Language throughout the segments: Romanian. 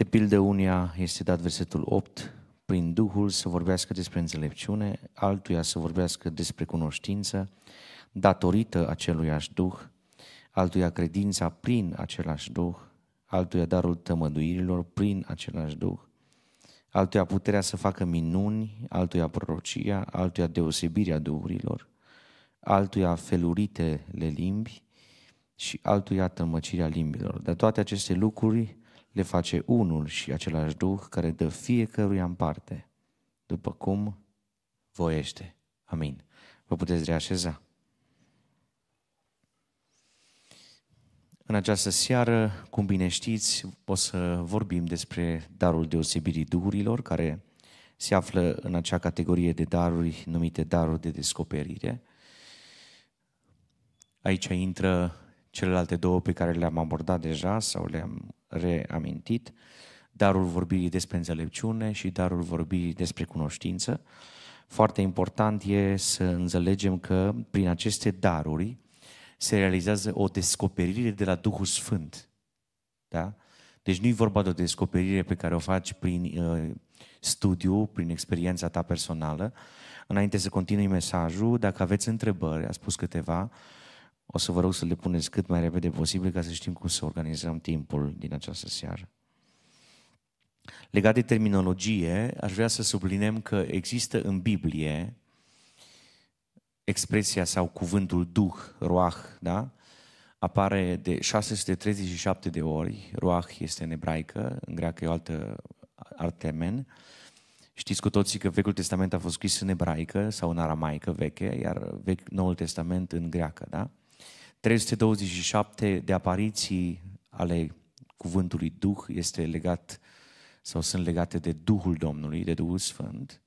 De pildă, unia este dat versetul 8, prin Duhul să vorbească despre înțelepciune, altuia să vorbească despre cunoștință, datorită aceluiași Duh, altuia credința prin același Duh, altuia darul tămăduirilor prin același Duh, altuia puterea să facă minuni, altuia prorocia, altuia deosebirea duhurilor, altuia feluritele limbi și altuia tămăcirea limbilor. Dar toate aceste lucruri le face unul și același Duh care dă fiecăruia în parte, după cum voiește. Amin. Vă puteți reașeza. În această seară, cum bine știți, o să vorbim despre darul deosebirii duhurilor, care se află în acea categorie de daruri numite daruri de descoperire. Aici intră celelalte două pe care le-am abordat deja sau le-am reamintit, darul vorbirii despre înțelepciune și darul vorbirii despre cunoștință. Foarte important e să înțelegem că prin aceste daruri se realizează o descoperire de la Duhul Sfânt. Da? Deci nu e vorba de o descoperire pe care o faci prin uh, studiu, prin experiența ta personală. Înainte să continui mesajul, dacă aveți întrebări, a spus câteva, uh, o să vă rog să le puneți cât mai repede posibil ca să știm cum să organizăm timpul din această seară. Legat de terminologie, aș vrea să subliniem că există în Biblie expresia sau cuvântul Duh, Roah, da? apare de 637 de ori. Roah este în ebraică, în greacă e o altă artemen. Știți cu toții că Vechiul Testament a fost scris în ebraică sau în aramaică veche, iar Vechi, Noul Testament în greacă, da? 327 de apariții ale cuvântului Duh este legat sau sunt legate de Duhul Domnului, de Duhul Sfânt.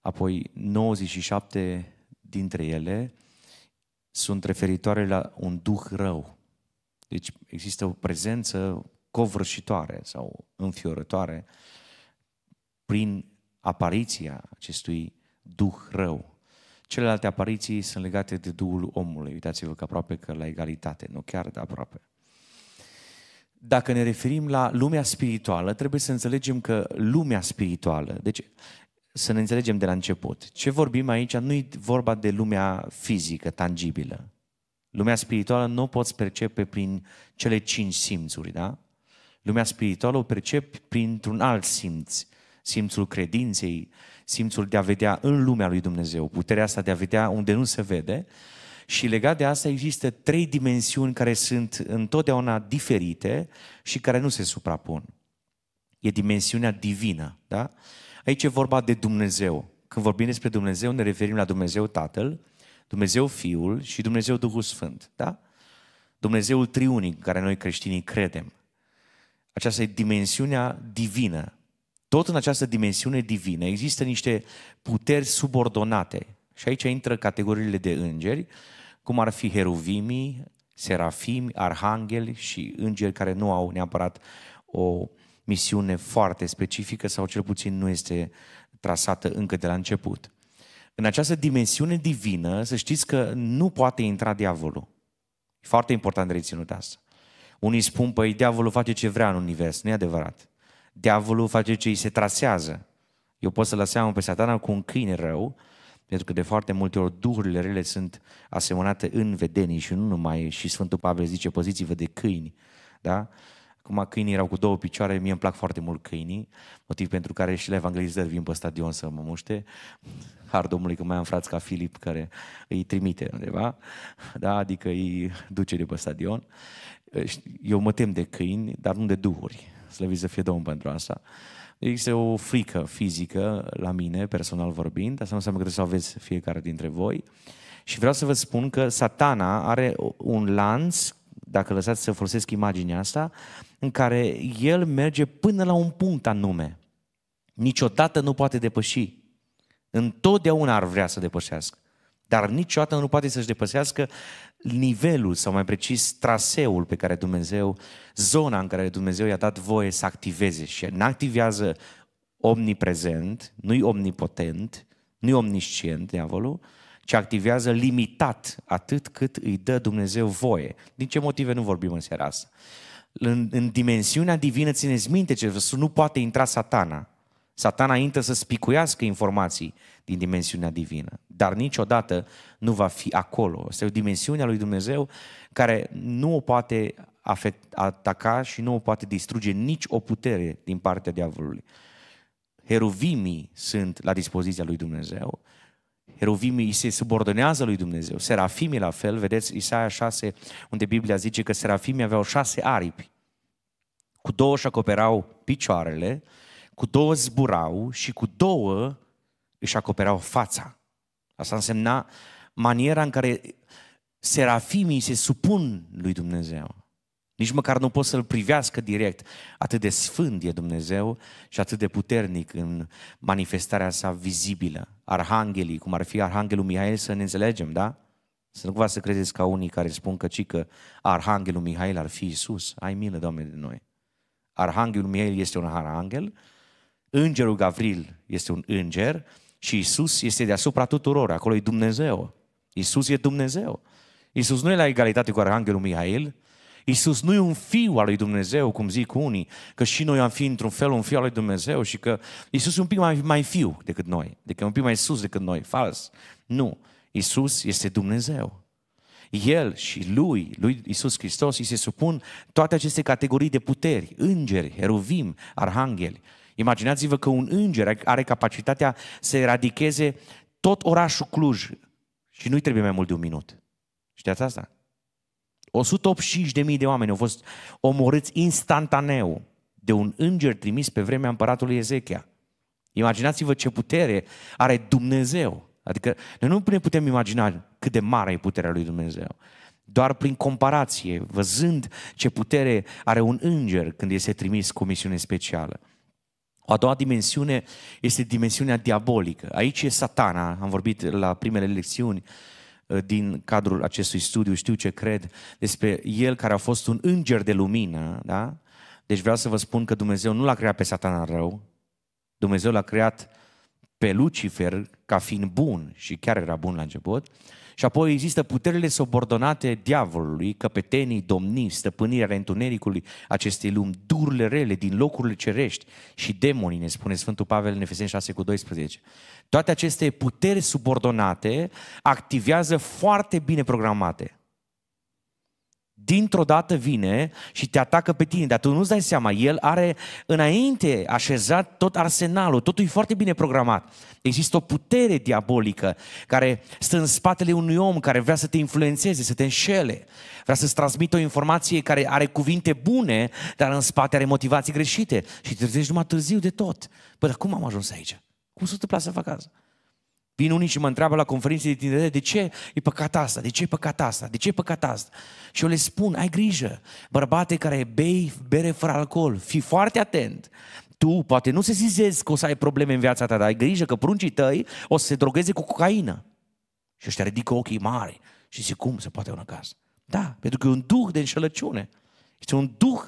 Apoi 97 dintre ele sunt referitoare la un duh rău. Deci există o prezență covrășitoare sau înfiorătoare prin apariția acestui duh rău. Celelalte apariții sunt legate de Duhul omului. Uitați-vă că aproape că la egalitate, nu chiar de aproape. Dacă ne referim la lumea spirituală, trebuie să înțelegem că lumea spirituală, deci să ne înțelegem de la început. Ce vorbim aici nu e vorba de lumea fizică, tangibilă. Lumea spirituală nu o poți percepe prin cele cinci simțuri, da? Lumea spirituală o percepi printr-un alt simț, simțul credinței, simțul de a vedea în lumea lui Dumnezeu, puterea asta de a vedea unde nu se vede. Și legat de asta există trei dimensiuni care sunt întotdeauna diferite și care nu se suprapun. E dimensiunea divină, da? Aici e vorba de Dumnezeu. Când vorbim despre Dumnezeu, ne referim la Dumnezeu Tatăl, Dumnezeu Fiul și Dumnezeu Duhul Sfânt, da? Dumnezeul triunic în care noi creștinii credem. Aceasta e dimensiunea divină tot în această dimensiune divină există niște puteri subordonate. Și aici intră categoriile de îngeri, cum ar fi heruvimii, serafimi, arhangeli și îngeri care nu au neapărat o misiune foarte specifică sau cel puțin nu este trasată încă de la început. În această dimensiune divină, să știți că nu poate intra diavolul. E foarte important de reținut asta. Unii spun, păi diavolul face ce vrea în univers. Nu e adevărat. Diavolul face ce îi se trasează. Eu pot să-l aseamăn pe satana cu un câine rău, pentru că de foarte multe ori duhurile rele sunt asemănate în vedenii și nu numai, și Sfântul Pavel zice, poziți-vă de câini, da? Acum câinii erau cu două picioare, mie îmi plac foarte mult câinii, motiv pentru care și la evanghelizări vin pe stadion să mă muște. Har Domnului că mai am frați ca Filip care îi trimite undeva, da? adică îi duce de pe stadion. Eu mă tem de câini, dar nu de duhuri slăviți să fie Domnul pentru asta. Există o frică fizică la mine, personal vorbind, asta nu înseamnă că trebuie să o aveți fiecare dintre voi. Și vreau să vă spun că satana are un lanț, dacă lăsați să folosesc imaginea asta, în care el merge până la un punct anume. Niciodată nu poate depăși. Întotdeauna ar vrea să depășească. Dar niciodată nu poate să-și depășească nivelul sau mai precis traseul pe care Dumnezeu, zona în care Dumnezeu i-a dat voie să activeze și ne activează omniprezent, nu-i omnipotent, nu-i omniscient diavolul, ci activează limitat atât cât îi dă Dumnezeu voie. Din ce motive nu vorbim în seara asta? În, în dimensiunea divină țineți minte ce nu poate intra satana. Satana intră să spicuiască informații, din dimensiunea divină. Dar niciodată nu va fi acolo. Este o dimensiune a lui Dumnezeu care nu o poate ataca și nu o poate distruge nici o putere din partea diavolului. Heruvimii sunt la dispoziția lui Dumnezeu, Heruvimii se subordonează lui Dumnezeu, serafimii la fel, vedeți Isaia 6, unde Biblia zice că serafimii aveau șase aripi. Cu două și acoperau picioarele, cu două zburau și cu două își acopereau fața. Asta însemna maniera în care serafimii se supun lui Dumnezeu. Nici măcar nu pot să-L privească direct. Atât de sfânt e Dumnezeu și atât de puternic în manifestarea sa vizibilă. Arhanghelii, cum ar fi Arhanghelul Mihail, să ne înțelegem, da? Să nu cumva să credeți ca unii care spun că, cică Arhanghelul Mihail ar fi Isus. Ai milă, Doamne, de noi. Arhanghelul Mihail este un arhanghel, Îngerul Gavril este un înger și Isus este deasupra tuturor, acolo e Dumnezeu. Isus e Dumnezeu. Isus nu e la egalitate cu Arhanghelul Mihail, Isus nu e un fiu al lui Dumnezeu, cum zic unii, că și noi am fi într-un fel un fiu al lui Dumnezeu și că Isus e un pic mai, mai fiu decât noi, decât adică un pic mai sus decât noi, fals. Nu, Isus este Dumnezeu. El și lui, lui Isus Hristos, îi se supun toate aceste categorii de puteri, îngeri, eruvim, arhangeli. Imaginați-vă că un înger are capacitatea să eradicheze tot orașul Cluj și nu-i trebuie mai mult de un minut. Știați asta? 185.000 de, de oameni au fost omorâți instantaneu de un înger trimis pe vremea împăratului Ezechia. Imaginați-vă ce putere are Dumnezeu. Adică noi nu ne putem imagina cât de mare e puterea lui Dumnezeu. Doar prin comparație, văzând ce putere are un înger când este trimis cu misiune specială. O a doua dimensiune este dimensiunea diabolică. Aici e satana, am vorbit la primele lecțiuni uh, din cadrul acestui studiu, știu ce cred, despre el care a fost un înger de lumină, da? Deci vreau să vă spun că Dumnezeu nu l-a creat pe satana rău, Dumnezeu l-a creat pe Lucifer ca fiind bun și chiar era bun la început, și apoi există puterile subordonate diavolului, căpetenii, domnii, stăpânirea întunericului acestei lumi, durile rele din locurile cerești și demonii, ne spune Sfântul Pavel în Efeseni 6 cu 12. Toate aceste puteri subordonate activează foarte bine programate dintr-o dată vine și te atacă pe tine, dar tu nu-ți dai seama, el are înainte așezat tot arsenalul, totul e foarte bine programat. Există o putere diabolică care stă în spatele unui om care vrea să te influențeze, să te înșele, vrea să-ți transmită o informație care are cuvinte bune, dar în spate are motivații greșite și te trezești numai târziu de tot. Păi, dar cum am ajuns aici? Cum s-a întâmplat să fac asta? Vin unii și mă întreabă la conferințe de tineret, de ce e păcat asta, de ce e păcat asta, de ce e păcat asta? Și eu le spun, ai grijă, bărbate care bei bere fără alcool, fii foarte atent. Tu poate nu se zizezi că o să ai probleme în viața ta, dar ai grijă că pruncii tăi o să se drogeze cu cocaină. Și ăștia ridică ochii mari și zic, cum se poate una casă? Da, pentru că e un duh de înșelăciune. Este un duh,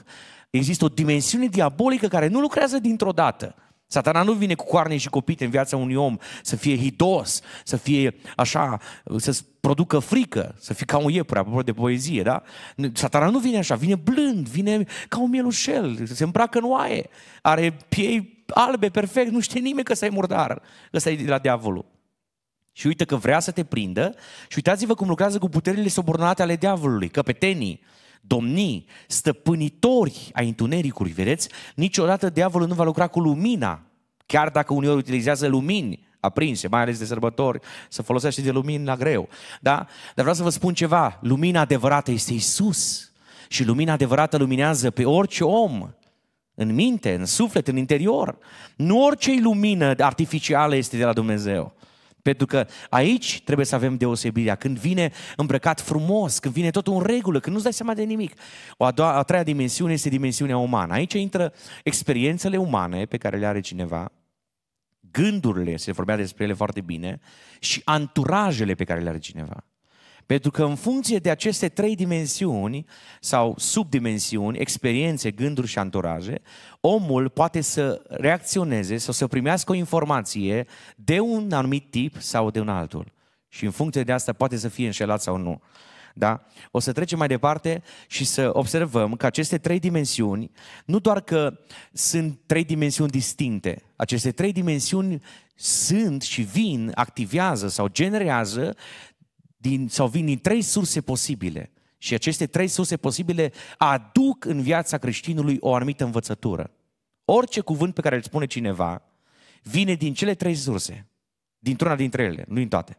există o dimensiune diabolică care nu lucrează dintr-o dată. Satana nu vine cu coarne și copite în viața unui om să fie hidos, să fie așa, să producă frică, să fie ca un iepure, apropo de poezie, da? Satana nu vine așa, vine blând, vine ca un mielușel, se îmbracă în oaie, are piei albe, perfect, nu știe nimeni că să e murdar, ăsta e de la diavolul. Și uite că vrea să te prindă și uitați-vă cum lucrează cu puterile subornate ale diavolului, căpetenii, domnii, stăpânitori ai întunericului, vedeți? Niciodată diavolul nu va lucra cu lumina, chiar dacă uneori utilizează lumini aprinse, mai ales de sărbători, să folosește de lumini la greu. Da? Dar vreau să vă spun ceva, lumina adevărată este Isus. Și lumina adevărată luminează pe orice om, în minte, în suflet, în interior. Nu orice lumină artificială este de la Dumnezeu. Pentru că aici trebuie să avem deosebirea. Când vine îmbrăcat frumos, când vine totul în regulă, când nu-ți dai seama de nimic. O a, doua, a treia dimensiune este dimensiunea umană. Aici intră experiențele umane pe care le are cineva, gândurile, se vorbea despre ele foarte bine, și anturajele pe care le are cineva. Pentru că în funcție de aceste trei dimensiuni sau subdimensiuni, experiențe, gânduri și anturaje, omul poate să reacționeze sau să primească o informație de un anumit tip sau de un altul. Și în funcție de asta poate să fie înșelat sau nu. Da? O să trecem mai departe și să observăm că aceste trei dimensiuni, nu doar că sunt trei dimensiuni distincte, aceste trei dimensiuni sunt și vin, activează sau generează din, sau vin din trei surse posibile. Și aceste trei surse posibile aduc în viața creștinului o anumită învățătură. Orice cuvânt pe care îl spune cineva vine din cele trei surse. Dintr-una dintre ele, nu din toate.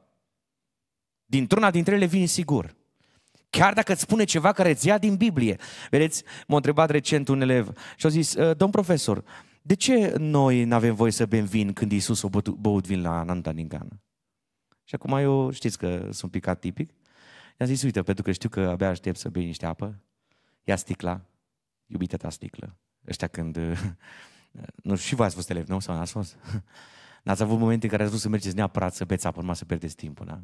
Dintr-una dintre ele vine sigur. Chiar dacă îți spune ceva care îți ia din Biblie. Vedeți, m-a întrebat recent un elev și a zis, ă, domn profesor, de ce noi nu avem voie să bem vin când Iisus a băut vin la Ananta din Cana? Și acum eu știți că sunt picat tipic. I-am zis, uite, pentru că știu că abia aștept să bei niște apă, ia sticla, iubită ta sticlă. Ăștia când, nu știu, și voi ați fost elevi, nu? Sau n-ați fost? N-ați avut momente în care ați vrut să mergeți neapărat să beți apă, numai să pierdeți timpul, da?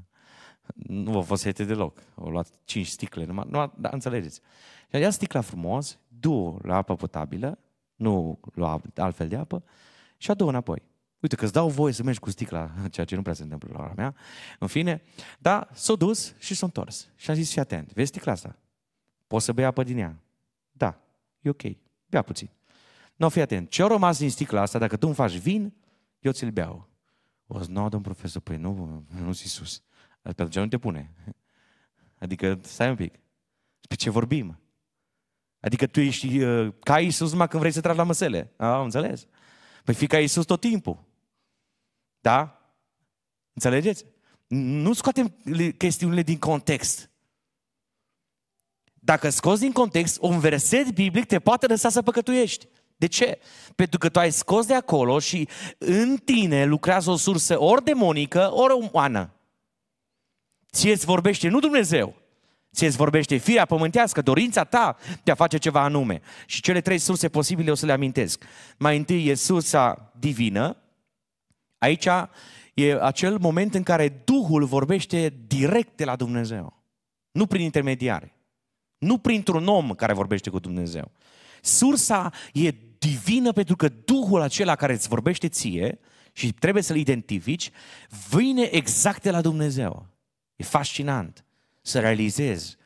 Nu vă fost sete deloc. Au luat cinci sticle, numai, nu, da, înțelegeți. Și ia sticla frumos, du la apă potabilă, nu lua altfel de apă, și adu înapoi. Uite că îți dau voie să mergi cu sticla, ceea ce nu prea se întâmplă la ora mea. În fine, da, s-a dus și s-a întors. Și am zis, fii atent, vezi sticla asta? Poți să bei apă din ea? Da, e ok, bea puțin. Nu, no, fii atent, ce-a rămas din sticla asta, dacă tu îmi faci vin, eu ți-l beau. O să nu, domn profesor, păi nu, nu sus. Pentru ce nu te pune? Adică, stai un pic. Pe ce vorbim? Adică tu ești uh, ca Iisus numai când vrei să tragi la măsele. Am înțeles. Păi fi ca Iisus tot timpul. Da? Înțelegeți? Nu scoatem chestiunile din context. Dacă scoți din context, un verset biblic te poate lăsa să păcătuiești. De ce? Pentru că tu ai scos de acolo și în tine lucrează o sursă ori demonică, ori umană. Ție îți vorbește nu Dumnezeu, ție îți vorbește firea pământească, dorința ta de a face ceva anume. Și cele trei surse posibile o să le amintesc. Mai întâi e sursa divină, Aici e acel moment în care Duhul vorbește direct de la Dumnezeu. Nu prin intermediare. Nu printr-un om care vorbește cu Dumnezeu. Sursa e divină pentru că Duhul acela care îți vorbește ție și trebuie să-l identifici, vine exact de la Dumnezeu. E fascinant să realizezi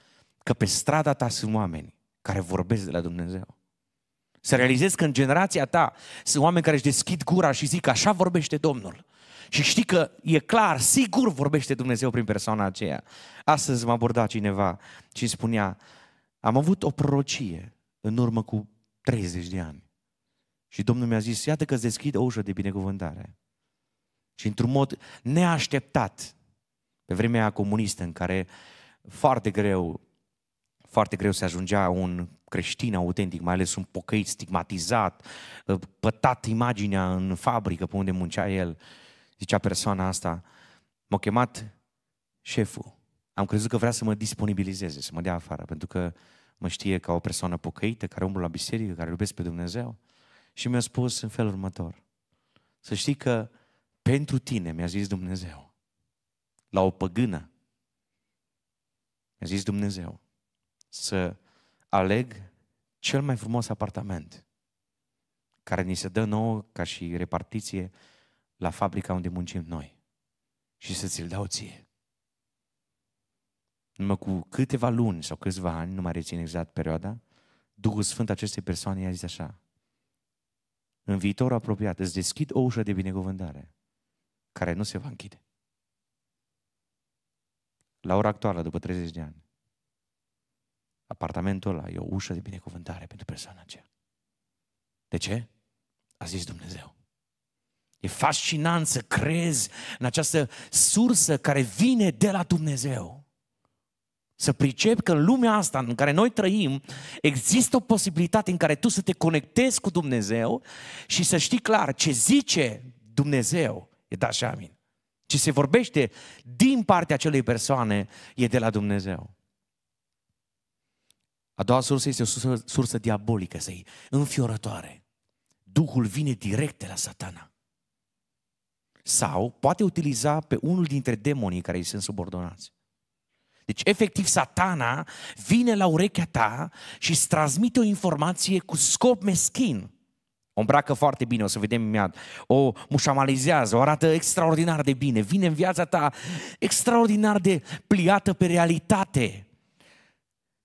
că pe strada ta sunt oameni care vorbesc de la Dumnezeu. Să realizezi că în generația ta sunt oameni care își deschid gura și zic așa vorbește Domnul. Și știi că e clar, sigur vorbește Dumnezeu prin persoana aceea. Astăzi m-a abordat cineva și spunea, am avut o prorocie în urmă cu 30 de ani. Și Domnul mi-a zis, iată că îți deschid o ușă de binecuvântare. Și într-un mod neașteptat, pe vremea comunistă în care foarte greu foarte greu se ajungea un creștin autentic, mai ales un pocăit stigmatizat, uh, pătat imaginea în fabrică pe unde muncea el. Zicea persoana asta, m-a chemat șeful. Am crezut că vrea să mă disponibilizeze, să mă dea afară, pentru că mă știe ca o persoană pocăită, care umblă la biserică, care iubesc pe Dumnezeu. Și mi-a spus în felul următor, să știi că pentru tine, mi-a zis Dumnezeu, la o păgână, mi-a zis Dumnezeu, să aleg cel mai frumos apartament care ni se dă nouă ca și repartiție la fabrica unde muncim noi și să ți-l dau ție. Numai cu câteva luni sau câțiva ani, nu mai rețin exact perioada, Duhul Sfânt acestei persoane i-a zis așa, în viitorul apropiat îți deschid o ușă de binecuvântare care nu se va închide. La ora actuală, după 30 de ani, apartamentul ăla e o ușă de binecuvântare pentru persoana aceea. De ce? A zis Dumnezeu. E fascinant să crezi în această sursă care vine de la Dumnezeu. Să pricepi că în lumea asta în care noi trăim, există o posibilitate în care tu să te conectezi cu Dumnezeu și să știi clar ce zice Dumnezeu. E da și amin. Ce se vorbește din partea acelei persoane e de la Dumnezeu. A doua sursă este o sursă, sursă diabolică, să înfiorătoare. Duhul vine direct de la satana. Sau poate utiliza pe unul dintre demonii care îi sunt subordonați. Deci, efectiv, satana vine la urechea ta și îți transmite o informație cu scop meschin. O îmbracă foarte bine, o să vedem imediat. O mușamalizează, o arată extraordinar de bine. Vine în viața ta extraordinar de pliată pe realitate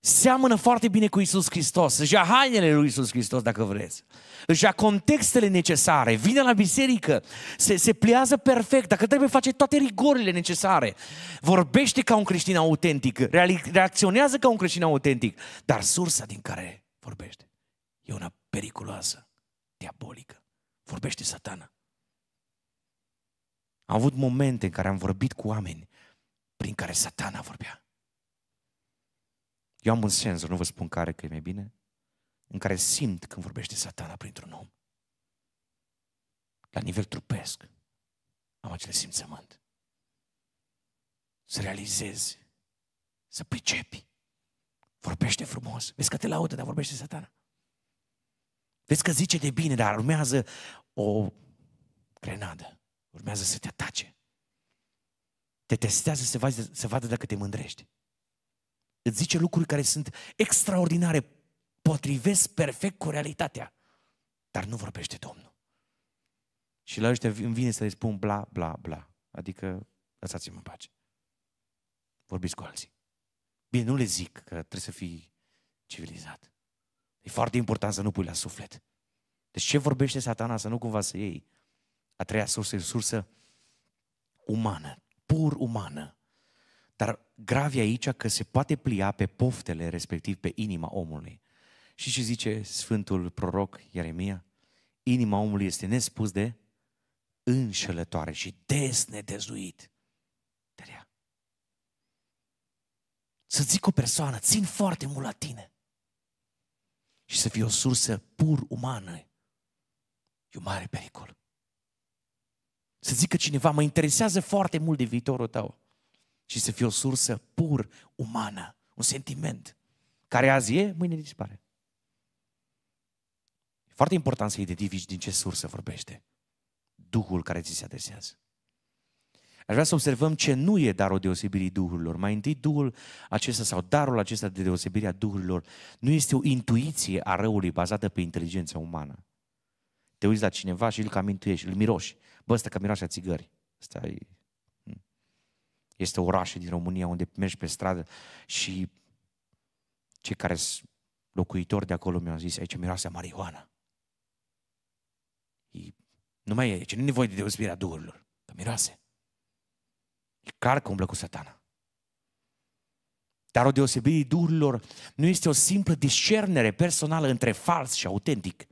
seamănă foarte bine cu Isus Hristos. Își ia hainele lui Isus Hristos, dacă vreți. Își ia contextele necesare. Vine la biserică, se, se pliază perfect. Dacă trebuie, face toate rigorile necesare. Vorbește ca un creștin autentic. Reacționează ca un creștin autentic. Dar sursa din care vorbește e una periculoasă, diabolică. Vorbește satana. Am avut momente în care am vorbit cu oameni prin care satana vorbea. Eu am un senzor, nu vă spun care că e mai bine, în care simt când vorbește satana printr-un om. La nivel trupesc, am acel simțământ. Să realizezi, să pricepi. Vorbește frumos. Vezi că te laudă, dar vorbește satana. Vezi că zice de bine, dar urmează o grenadă. Urmează să te atace. Te testează să vadă, să vadă dacă te mândrești îți zice lucruri care sunt extraordinare, potrivesc perfect cu realitatea. Dar nu vorbește Domnul. Și la ăștia îmi vine să le spun bla, bla, bla. Adică lăsați-mă în pace. Vorbiți cu alții. Bine, nu le zic că trebuie să fii civilizat. E foarte important să nu pui la suflet. Deci ce vorbește satana să nu cumva să iei? A treia sursă e sursă umană, pur umană. Dar grav e aici că se poate plia pe poftele, respectiv pe inima omului. Și ce zice Sfântul Proroc Ieremia? Inima omului este nespus de înșelătoare și des nedezluit Să zic o persoană, țin foarte mult la tine și să fie o sursă pur umană, e un mare pericol. Să zică cineva, mă interesează foarte mult de viitorul tău și să fie o sursă pur umană, un sentiment care azi e, mâine dispare. E foarte important să identifici din ce sursă vorbește Duhul care ți se adresează. Aș vrea să observăm ce nu e darul deosebirii duhurilor. Mai întâi, Duhul acesta sau darul acesta de deosebire a duhurilor nu este o intuiție a răului bazată pe inteligența umană. Te uiți la cineva și îl cam intuiești, îl miroși. Bă, ăsta că miroase a țigări. Ăsta e este orașe din România unde mergi pe stradă și cei care sunt locuitori de acolo mi-au zis, aici miroase a marihuana. E, nu mai e aici, nu e nevoie de deosebirea duhurilor, că miroase. E clar că umblă cu satana. Dar o deosebire duhurilor nu este o simplă discernere personală între fals și autentic.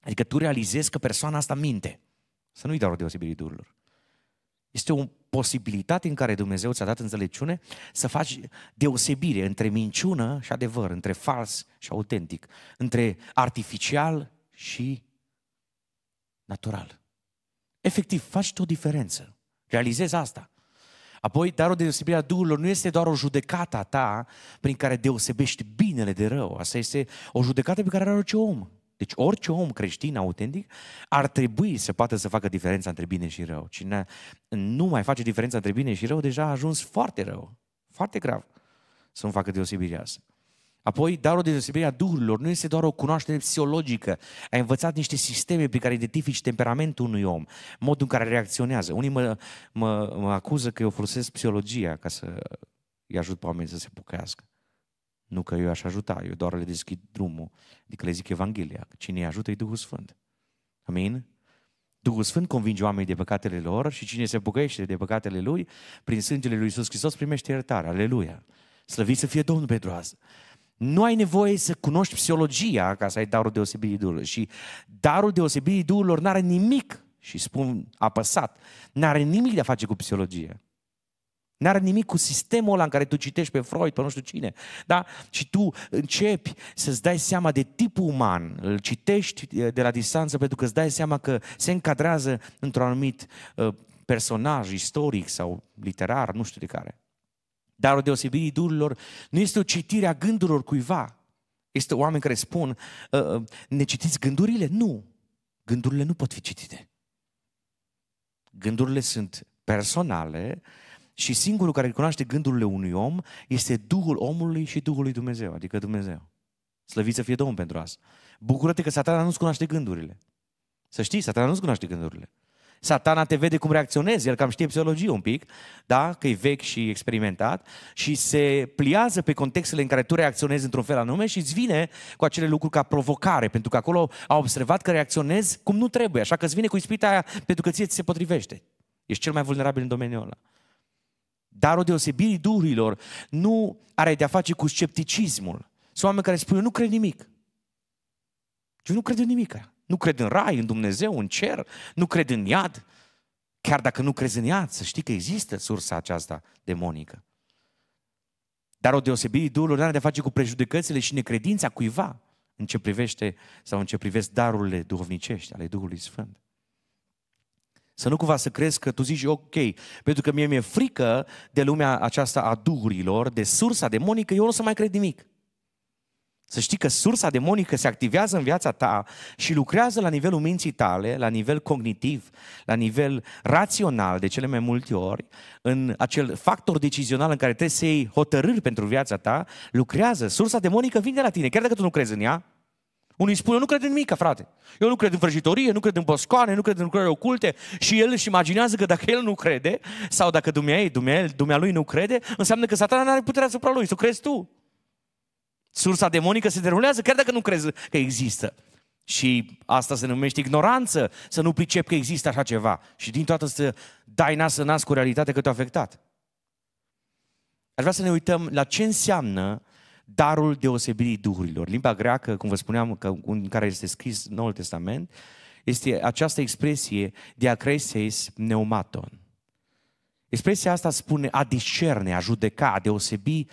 Adică tu realizezi că persoana asta minte. Să nu-i dar o deosebire durilor. Este o posibilitate în care Dumnezeu ți-a dat înțelepciune să faci deosebire între minciună și adevăr, între fals și autentic, între artificial și natural. Efectiv, faci o diferență. Realizezi asta. Apoi, darul de deosebire a Duhului nu este doar o judecată a ta prin care deosebești binele de rău. Asta este o judecată pe care are orice om. Deci orice om creștin autentic ar trebui să poată să facă diferența între bine și rău. Cine nu mai face diferența între bine și rău, deja a ajuns foarte rău, foarte grav să nu facă deosebirea asta. Apoi, darul de deosebire a duhurilor nu este doar o cunoaștere psihologică. Ai învățat niște sisteme pe care identifici temperamentul unui om, modul în care reacționează. Unii mă, mă, mă acuză că eu folosesc psihologia ca să îi ajut pe oameni să se bucăiască. Nu că eu aș ajuta, eu doar le deschid drumul. Adică le zic Evanghelia. Cine îi ajută e Duhul Sfânt. Amin? Duhul Sfânt convinge oamenii de păcatele lor și cine se bucăiește de păcatele lui, prin sângele lui Iisus Hristos primește iertare. Aleluia! Slăvit să fie Domnul pentru asta. Nu ai nevoie să cunoști psihologia ca să ai darul deosebirii Duhului. Și darul deosebirii Duhului nu are nimic, și spun apăsat, nu are nimic de a face cu psihologia. N-are nimic cu sistemul ăla în care tu citești pe Freud, pe nu știu cine. Da? Și tu începi să-ți dai seama de tipul uman. Îl citești eh, de la distanță pentru că îți dai seama că se încadrează într-un anumit eh, personaj istoric sau literar, nu știu de care. Dar o deosebire durilor nu este o citire a gândurilor cuiva. Este oameni care spun, eh, ne citiți gândurile? Nu. Gândurile nu pot fi citite. Gândurile sunt personale, și singurul care cunoaște gândurile unui om este Duhul omului și Duhul lui Dumnezeu, adică Dumnezeu. Slăviți să fie Domnul pentru asta. Bucură-te că satana nu-ți cunoaște gândurile. Să știi, satana nu-ți cunoaște gândurile. Satana te vede cum reacționezi, el cam știe psihologie un pic, da? că e vechi și experimentat și se pliază pe contextele în care tu reacționezi într-un fel anume și îți vine cu acele lucruri ca provocare, pentru că acolo a observat că reacționezi cum nu trebuie, așa că îți vine cu ispita aia pentru că ție ți se potrivește. Ești cel mai vulnerabil în domeniul ăla. Dar o deosebire duhurilor nu are de-a face cu scepticismul. Sunt oameni care spun, eu nu cred nimic. Eu nu cred în nimic. Nu cred în rai, în Dumnezeu, în cer, nu cred în iad. Chiar dacă nu crezi în iad, să știi că există sursa aceasta demonică. Dar o deosebire duhurilor nu are de-a face cu prejudecățile și necredința cuiva în ce privește sau în ce privesc darurile duhovnicești ale Duhului Sfânt. Să nu cumva să crezi că tu zici, ok, pentru că mie mi-e frică de lumea aceasta a duhurilor, de sursa demonică, eu nu o să mai cred nimic. Să știi că sursa demonică se activează în viața ta și lucrează la nivelul minții tale, la nivel cognitiv, la nivel rațional de cele mai multe ori, în acel factor decizional în care trebuie să iei hotărâri pentru viața ta, lucrează. Sursa demonică vine de la tine, chiar dacă tu nu crezi în ea, unii spun, eu nu cred în nimic, frate. Eu nu cred în vrăjitorie, nu cred în boscoane, nu cred în lucrări oculte. Și el își imaginează că dacă el nu crede, sau dacă dumneai, dumneal, lui nu crede, înseamnă că satana nu are puterea asupra lui, să crezi tu. Sursa demonică se derulează chiar dacă nu crezi că există. Și asta se numește ignoranță, să nu pricep că există așa ceva. Și din toată să dai nas în nas cu realitatea că te-a afectat. Aș vrea să ne uităm la ce înseamnă darul deosebirii duhurilor. Limba greacă, cum vă spuneam, că, în care este scris Noul Testament, este această expresie diacreses pneumaton. Expresia asta spune a discerne, a judeca, a deosebi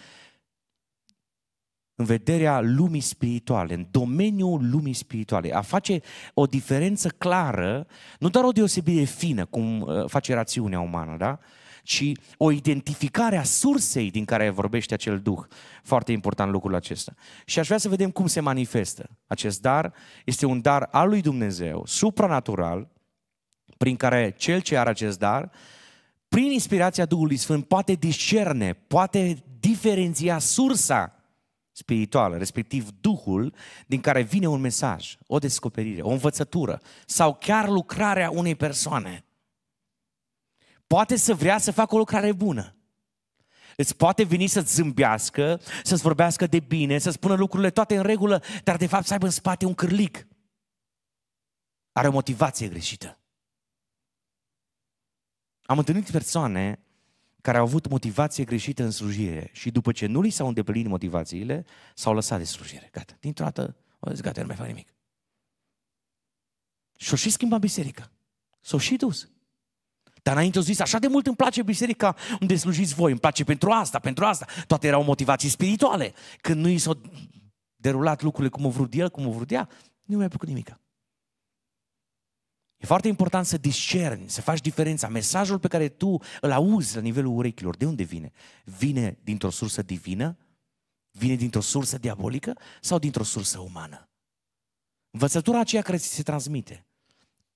în vederea lumii spirituale, în domeniul lumii spirituale, a face o diferență clară, nu doar o deosebire fină, cum uh, face rațiunea umană, da? ci o identificare a sursei din care vorbește acel Duh. Foarte important lucrul acesta. Și aș vrea să vedem cum se manifestă. Acest dar este un dar al lui Dumnezeu, supranatural, prin care cel ce are acest dar, prin inspirația Duhului Sfânt, poate discerne, poate diferenția sursa spirituală, respectiv Duhul din care vine un mesaj, o descoperire, o învățătură sau chiar lucrarea unei persoane poate să vrea să facă o lucrare bună. Îți poate veni să-ți zâmbească, să-ți vorbească de bine, să spună lucrurile toate în regulă, dar de fapt să aibă în spate un cârlic. Are o motivație greșită. Am întâlnit persoane care au avut motivație greșită în slujire și după ce nu li s-au îndeplinit motivațiile, s-au lăsat de slujire. Gata. Dintr-o dată, au zis, gata, nu mai fac nimic. Și-o și schimbat biserica. S-o și dus. Dar înainte au zis, așa de mult îmi place biserica unde slujiți voi, îmi place pentru asta, pentru asta. Toate erau motivații spirituale. Când nu i s-au derulat lucrurile cum o vrut el, cum o vrut ea, nu mi-a plăcut nimic. E foarte important să discerni, să faci diferența. Mesajul pe care tu îl auzi la nivelul urechilor, de unde vine? Vine dintr-o sursă divină? Vine dintr-o sursă diabolică? Sau dintr-o sursă umană? Învățătura aceea care ți se transmite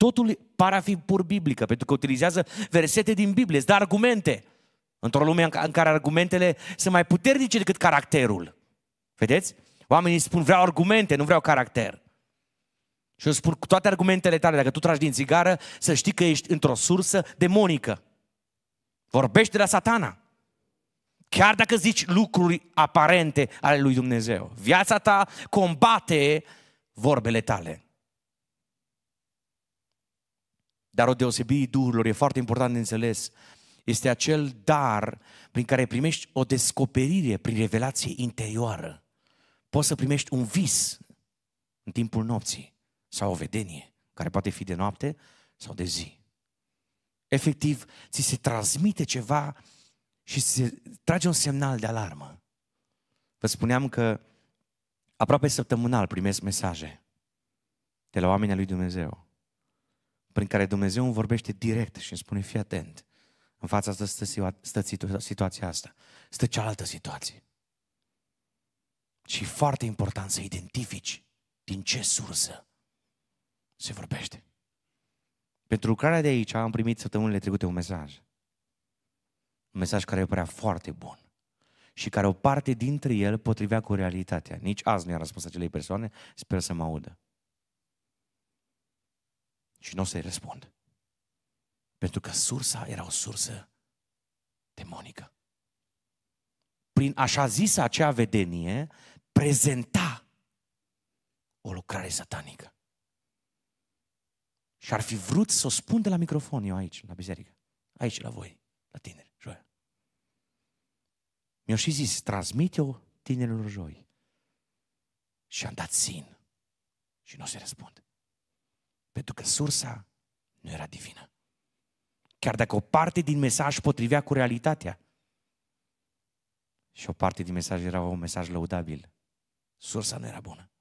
Totul pare a fi pur biblică, pentru că utilizează versete din Biblie, îți dă argumente. Într-o lume în care argumentele sunt mai puternice decât caracterul. Vedeți? Oamenii spun, vreau argumente, nu vreau caracter. Și eu spun, cu toate argumentele tale, dacă tu tragi din țigară, să știi că ești într-o sursă demonică. Vorbești de la satana. Chiar dacă zici lucruri aparente ale lui Dumnezeu. Viața ta combate vorbele tale. Dar o deosebire Duhurilor, e foarte important de înțeles, este acel dar prin care primești o descoperire prin revelație interioară. Poți să primești un vis în timpul nopții sau o vedenie, care poate fi de noapte sau de zi. Efectiv, ți se transmite ceva și se trage un semnal de alarmă. Vă spuneam că aproape săptămânal primesc mesaje de la oamenii lui Dumnezeu prin care Dumnezeu îmi vorbește direct și îmi spune, fii atent, în fața asta stă, stă situația asta, stă cealaltă situație. Și e foarte important să identifici din ce sursă se vorbește. Pentru lucrarea de aici am primit săptămânile trecute un mesaj. Un mesaj care părea foarte bun și care o parte dintre el potrivea cu realitatea. Nici azi nu i-a răspuns acelei persoane, sper să mă audă și nu o să-i răspund. Pentru că sursa era o sursă demonică. Prin așa zisă acea vedenie, prezenta o lucrare satanică. Și ar fi vrut să o spun de la microfon eu aici, la biserică. Aici, la voi, la tineri, joia. Mi-au și zis, transmit eu tinerilor joi. Și am dat sin. Și nu se răspund. Pentru că sursa nu era divină. Chiar dacă o parte din mesaj potrivea cu realitatea și o parte din mesaj era un mesaj lăudabil, sursa nu era bună.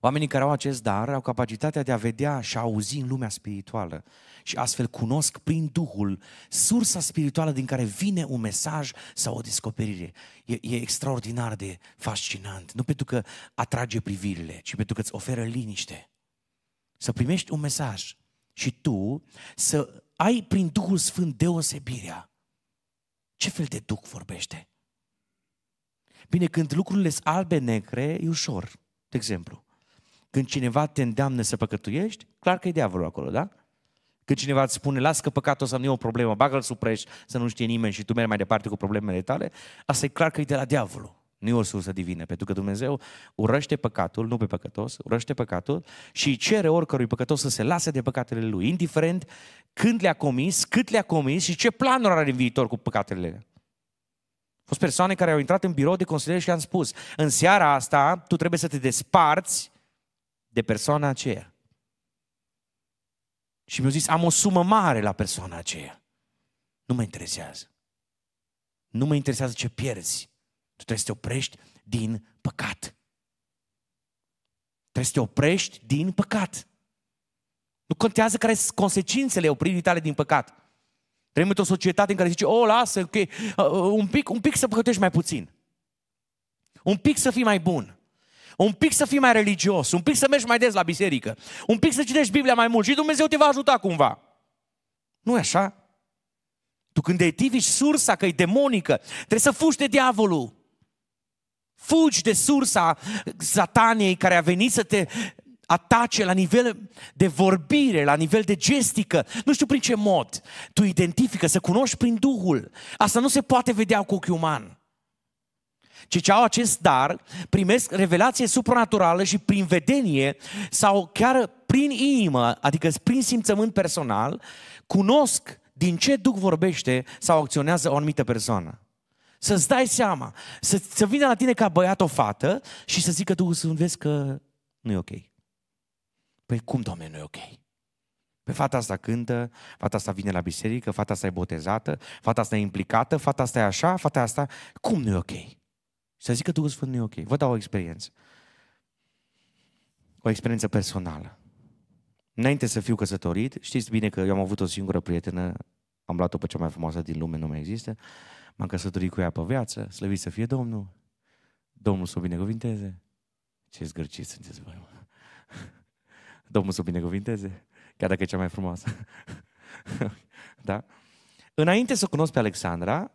Oamenii care au acest dar au capacitatea de a vedea și a auzi în lumea spirituală și astfel cunosc prin Duhul sursa spirituală din care vine un mesaj sau o descoperire. E, e extraordinar de fascinant, nu pentru că atrage privirile, ci pentru că îți oferă liniște. Să primești un mesaj și tu să ai prin Duhul Sfânt deosebirea. Ce fel de Duh vorbește? Bine, când lucrurile sunt albe-negre, e ușor, de exemplu. Când cineva te îndeamnă să păcătuiești, clar că e diavolul acolo, da? Când cineva îți spune, lasă că păcatul ăsta nu e o problemă, bagă-l sub preș, să nu știe nimeni și tu mergi mai departe cu problemele tale, asta e clar că e de la diavolul. Nu e o sursă divină, pentru că Dumnezeu urăște păcatul, nu pe păcătos, urăște păcatul și cere oricărui păcătos să se lase de păcatele lui, indiferent când le-a comis, cât le-a comis și ce planuri are în viitor cu păcatele. Au fost persoane care au intrat în birou de consiliere și am spus, în seara asta tu trebuie să te desparți de persoana aceea. Și mi-au zis, am o sumă mare la persoana aceea. Nu mă interesează. Nu mă interesează ce pierzi. Tu trebuie să te oprești din păcat. Trebuie să te oprești din păcat. Nu contează care sunt consecințele opririi tale din păcat. Trăim într-o societate în care zice, o, lasă, okay, uh, uh, un, pic, un pic să păcătești mai puțin. Un pic să fii mai bun un pic să fii mai religios, un pic să mergi mai des la biserică, un pic să citești Biblia mai mult și Dumnezeu te va ajuta cumva. nu e așa? Tu când identifici sursa că e demonică, trebuie să fugi de diavolul. Fugi de sursa sataniei care a venit să te atace la nivel de vorbire, la nivel de gestică, nu știu prin ce mod. Tu identifică, să cunoști prin Duhul. Asta nu se poate vedea cu ochiul uman. Cei ce au acest dar primesc revelație supranaturală și prin vedenie sau chiar prin inimă, adică prin simțământ personal, cunosc din ce Duh vorbește sau acționează o anumită persoană. Să-ți dai seama, să, să vină la tine ca băiat o fată și să zică Duhul să vezi că nu e ok. Păi cum, domne, nu e ok? Pe fata asta cântă, fata asta vine la biserică, fata asta e botezată, fata asta e implicată, fata asta e așa, fata asta... Cum nu e ok? Să zic că Duhul Sfânt nu e ok. Vă dau o experiență. O experiență personală. Înainte să fiu căsătorit, știți bine că eu am avut o singură prietenă, am luat-o pe cea mai frumoasă din lume, nu mai există, m-am căsătorit cu ea pe viață, slăvit să fie Domnul, Domnul să o binecuvinteze. Ce zgârciți sunteți voi, mă. Domnul să o binecuvinteze, chiar dacă e cea mai frumoasă. da? Înainte să cunosc pe Alexandra,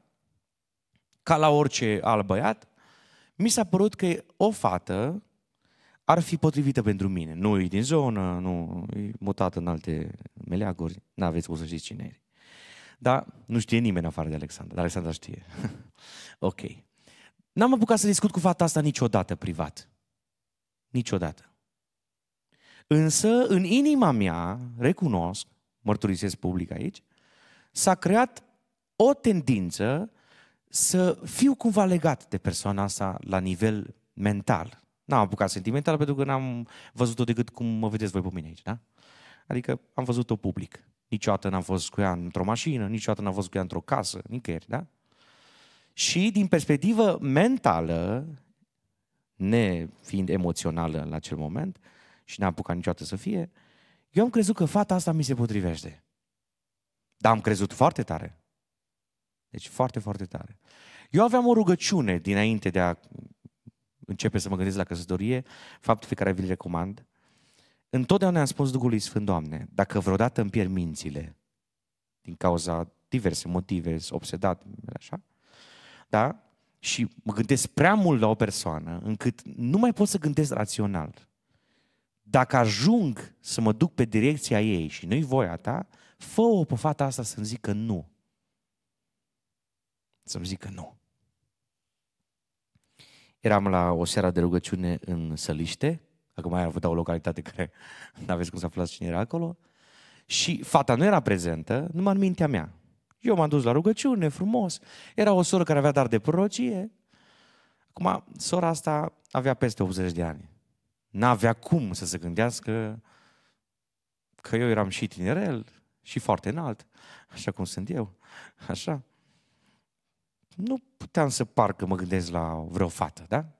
ca la orice alt băiat, mi s-a părut că o fată ar fi potrivită pentru mine. Nu e din zonă, nu e mutată în alte meleaguri, nu aveți cum să știți cine e. Dar nu știe nimeni afară de Alexandra, dar Alexandra știe. ok. N-am apucat să discut cu fata asta niciodată privat. Niciodată. Însă, în inima mea, recunosc, mărturisesc public aici, s-a creat o tendință să fiu cumva legat de persoana asta la nivel mental. N-am apucat sentimental pentru că n-am văzut-o decât cum mă vedeți voi pe mine aici, da? Adică am văzut-o public. Niciodată n-am fost cu ea într-o mașină, niciodată n-am fost cu ea într-o casă, nicăieri, da? Și din perspectivă mentală, ne fiind emoțională la acel moment și n-am apucat niciodată să fie, eu am crezut că fata asta mi se potrivește. Dar am crezut foarte tare. Deci foarte, foarte tare. Eu aveam o rugăciune dinainte de a începe să mă gândesc la căsătorie, faptul pe care vi-l recomand. Întotdeauna am spus Duhului Sfânt, Doamne, dacă vreodată îmi pierd mințile, din cauza diverse motive, obsedat, așa, da? Și mă gândesc prea mult la o persoană, încât nu mai pot să gândesc rațional. Dacă ajung să mă duc pe direcția ei și nu-i voia ta, fă-o pe fata asta să-mi zică nu să-mi zică nu. Eram la o seară de rugăciune în Săliște, acum mai avut o localitate care nu aveți cum să aflați cine era acolo, și fata nu era prezentă, numai în mintea mea. Eu m-am dus la rugăciune, frumos, era o soră care avea dar de prorocie. Acum, sora asta avea peste 80 de ani. N-avea cum să se gândească că eu eram și tinerel și foarte înalt, așa cum sunt eu, așa nu puteam să par că mă gândesc la vreo fată, da?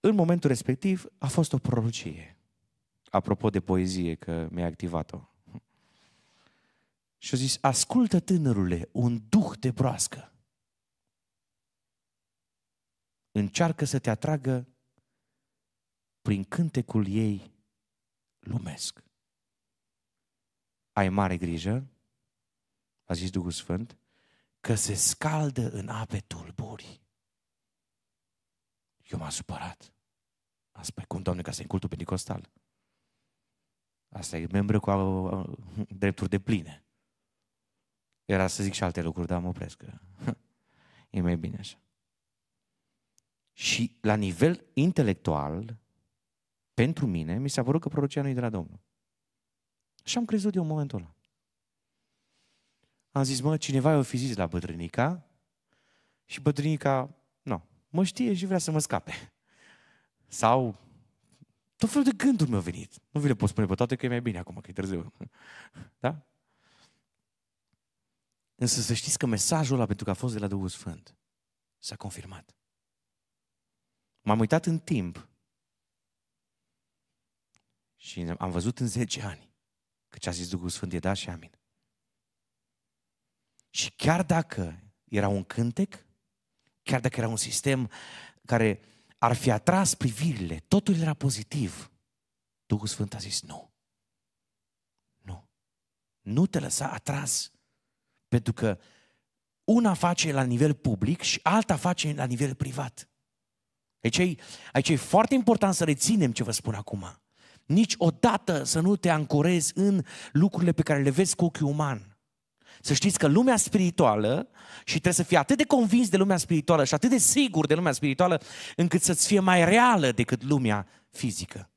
În momentul respectiv a fost o prorocie. Apropo de poezie, că mi-a activat-o. Și a zis, ascultă tânărule, un duh de broască. Încearcă să te atragă prin cântecul ei lumesc. Ai mare grijă, a zis Duhul Sfânt, că se scaldă în ape tulburi. Eu m-am supărat. Asta e cum, Doamne, ca să i cultul pentecostal. Asta e membru cu uh, drepturi de pline. Era să zic și alte lucruri, dar mă opresc. Că... E mai bine așa. Și la nivel intelectual, pentru mine, mi s-a părut că prorocia nu e de la Domnul. Și am crezut eu în momentul ăla am zis, mă, cineva e a fi zis la bătrânica și bătrânica, nu, mă știe și vrea să mă scape. Sau tot felul de gânduri mi-au venit. Nu vi le pot spune pe toate că e mai bine acum, că e târziu. Da? Însă să știți că mesajul ăla, pentru că a fost de la Duhul Sfânt, s-a confirmat. M-am uitat în timp și am văzut în 10 ani că ce a zis Duhul Sfânt e da și amin. Și chiar dacă era un cântec, chiar dacă era un sistem care ar fi atras privirile, totul era pozitiv, Duhul Sfânt a zis nu. Nu. Nu te lăsa atras. Pentru că una face la nivel public și alta face la nivel privat. Aici deci e, aici e foarte important să reținem ce vă spun acum. Niciodată să nu te ancorezi în lucrurile pe care le vezi cu ochiul uman. Să știți că lumea spirituală și trebuie să fii atât de convins de lumea spirituală și atât de sigur de lumea spirituală, încât să-ți fie mai reală decât lumea fizică.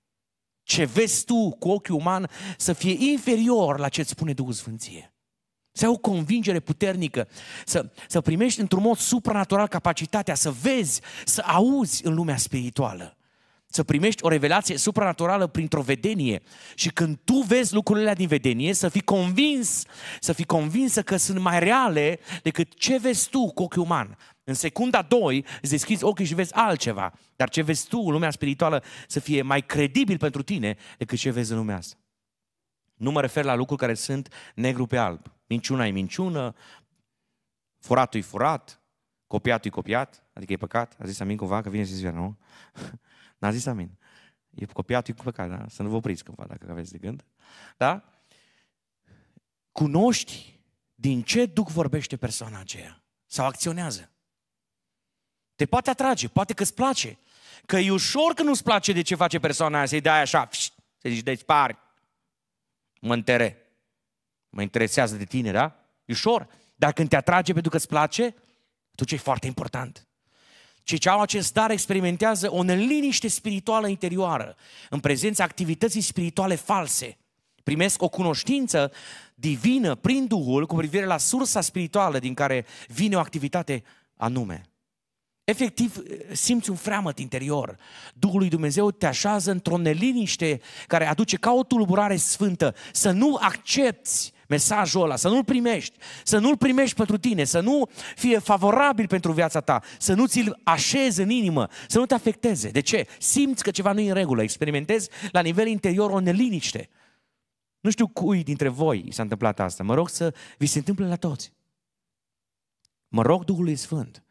Ce vezi tu cu ochiul uman să fie inferior la ce îți spune Duhul Sfânție. Să ai o convingere puternică, să, să primești într-un mod supranatural capacitatea să vezi, să auzi în lumea spirituală să primești o revelație supranaturală printr-o vedenie și când tu vezi lucrurile din vedenie, să fii convins, să fii convinsă că sunt mai reale decât ce vezi tu cu ochiul uman. În secunda 2 îți deschizi ochii și vezi altceva, dar ce vezi tu în lumea spirituală să fie mai credibil pentru tine decât ce vezi în lumea asta. Nu mă refer la lucruri care sunt negru pe alb. Minciuna e minciună, furatul e furat, copiatul e copiat, adică e păcat. A zis amin cumva că vine să zice, nu? N-a zis amin. E copiatul, e cu păcat, da? Să nu vă opriți cândva, dacă aveți de gând. Da? Cunoști din ce duc vorbește persoana aceea. Sau acționează. Te poate atrage, poate că îți place. Că e ușor că nu-ți place de ce face persoana aia, să-i dai așa, să zici, deci pari, mă întere. Mă interesează de tine, da? E ușor. Dar când te atrage pentru că îți place, atunci e foarte important. Cei ce au acest dar experimentează o neliniște spirituală interioară în prezența activității spirituale false. Primesc o cunoștință divină prin Duhul cu privire la sursa spirituală din care vine o activitate anume. Efectiv, simți un freamăt interior. Duhul lui Dumnezeu te așează într-o neliniște care aduce ca o tulburare sfântă. Să nu accepti mesajul ăla, să nu-l primești, să nu-l primești pentru tine, să nu fie favorabil pentru viața ta, să nu ți-l așezi în inimă, să nu te afecteze. De ce? Simți că ceva nu e în regulă, experimentezi la nivel interior o neliniște. Nu știu cui dintre voi s-a întâmplat asta, mă rog să vi se întâmple la toți. Mă rog Duhului Sfânt,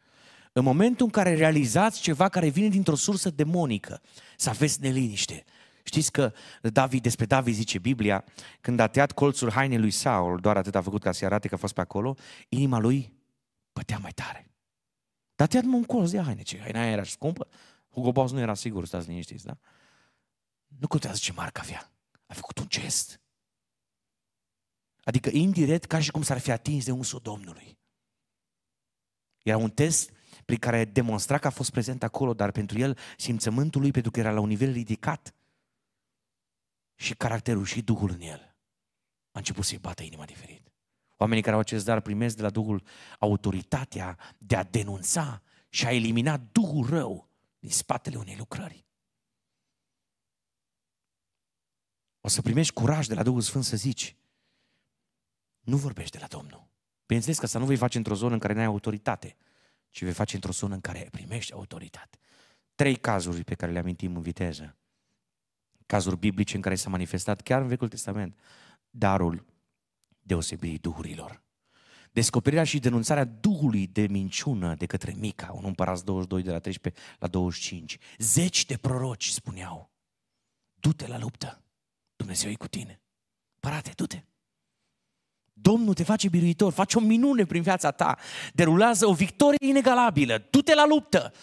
în momentul în care realizați ceva care vine dintr-o sursă demonică, să aveți neliniște, Știți că David, despre David zice Biblia, când a tăiat colțul hainei lui Saul, doar atât a făcut ca să arate că a fost pe acolo, inima lui bătea mai tare. Dar tăiat un colț de haine, ce haina era scumpă. Hugo Boss nu era sigur, stați liniștiți, da? Nu contează ce marca avea. A făcut un gest. Adică indirect, ca și cum s-ar fi atins de unsul Domnului. Era un test prin care demonstra că a fost prezent acolo, dar pentru el simțământul lui, pentru că era la un nivel ridicat, și caracterul și Duhul în el, a început să-i bată inima diferit. Oamenii care au acest dar primesc de la Duhul autoritatea de a denunța și a elimina Duhul rău din spatele unei lucrări. O să primești curaj de la Duhul Sfânt să zici, nu vorbești de la Domnul. Bineînțeles că asta nu vei face într-o zonă în care n-ai autoritate, ci vei face într-o zonă în care primești autoritate. Trei cazuri pe care le amintim în viteză cazuri biblice în care s-a manifestat chiar în Vechiul Testament darul deosebirii duhurilor. Descoperirea și denunțarea duhului de minciună de către Mica, un împărat 22 de la 13 la 25. Zeci de proroci spuneau, du-te la luptă, Dumnezeu e cu tine. Parate, du-te. Domnul te face biruitor, face o minune prin viața ta, derulează o victorie inegalabilă, du-te la luptă.